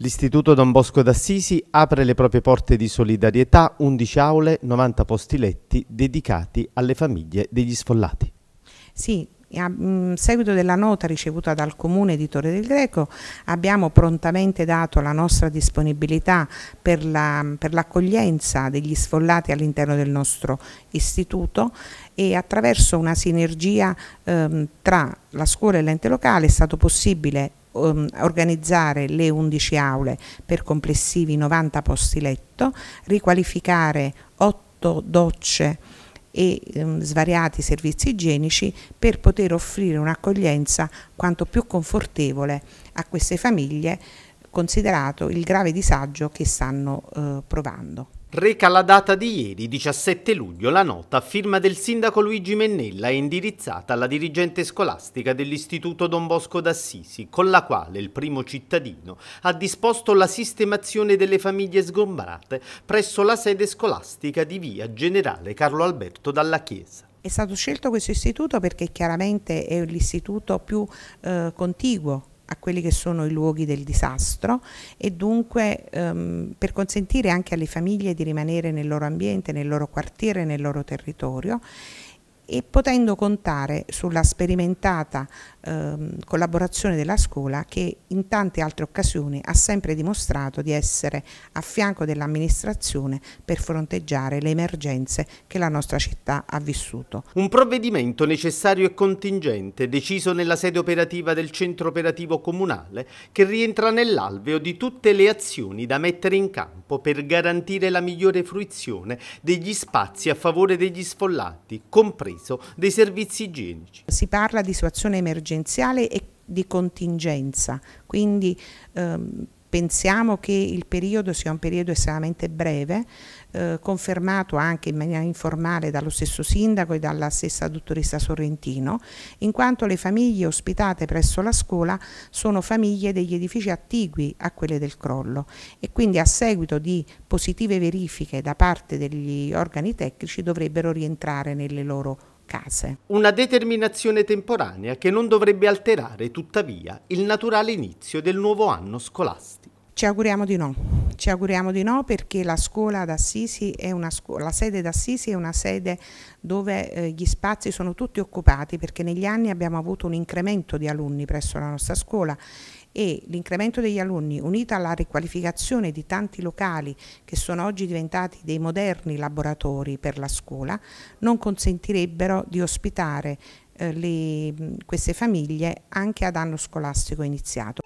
L'Istituto Don Bosco d'Assisi apre le proprie porte di solidarietà, 11 aule, 90 posti letti dedicati alle famiglie degli sfollati. Sì, a mm, seguito della nota ricevuta dal Comune di Torre del Greco abbiamo prontamente dato la nostra disponibilità per, l'accoglienza la, degli sfollati all'interno del nostro istituto e attraverso una sinergia ehm, tra la scuola e l'ente locale è stato possibile um, organizzare le 11 aule per complessivi 90 posti letto, riqualificare 8 docce e um, svariati servizi igienici per poter offrire un'accoglienza quanto più confortevole a queste famiglie considerato il grave disagio che stanno eh, provando. Reca la data di ieri, 17 luglio, la nota a firma del sindaco Luigi Mennella e indirizzata alla dirigente scolastica dell'Istituto Don Bosco d'Assisi, con la quale il primo cittadino ha disposto la sistemazione delle famiglie sgombrate presso la sede scolastica di via Generale Carlo Alberto Dalla Chiesa. È stato scelto questo istituto perché chiaramente è l'istituto più eh, contiguo a quelli che sono i luoghi del disastro e dunque ehm, per consentire anche alle famiglie di rimanere nel loro ambiente, nel loro quartiere, nel loro territorio e potendo contare sulla sperimentata ehm, collaborazione della scuola che in tante altre occasioni ha sempre dimostrato di essere a fianco dell'amministrazione per fronteggiare le emergenze che la nostra città ha vissuto. Un provvedimento necessario e contingente deciso nella sede operativa del centro operativo comunale che rientra nell'alveo di tutte le azioni da mettere in campo per garantire la migliore fruizione degli spazi a favore degli sfollati, compresi acceso dei servizi igienici. Si parla di situazione emergenziale e di contingenza, quindi ehm, pensiamo che il periodo sia un periodo estremamente breve, eh, confermato anche in maniera informale dallo stesso sindaco e dalla stessa dottoressa Sorrentino, in quanto le famiglie ospitate presso la scuola sono famiglie degli edifici attigui a quelle del crollo e quindi a seguito di positive verifiche da parte degli organi tecnici dovrebbero rientrare nelle loro comunità case. Una determinazione temporanea che non dovrebbe alterare tuttavia il naturale inizio del nuovo anno scolastico. Ci auguriamo di no, ci auguriamo di no perché la scuola d'Assisi è una scuola, la sede d'Assisi è una sede dove eh, gli spazi sono tutti occupati perché negli anni abbiamo avuto un incremento di alunni presso la nostra scuola e l'incremento degli alunni unita alla riqualificazione di tanti locali che sono oggi diventati dei moderni laboratori per la scuola non consentirebbero di ospitare eh, le, queste famiglie anche ad anno scolastico iniziato.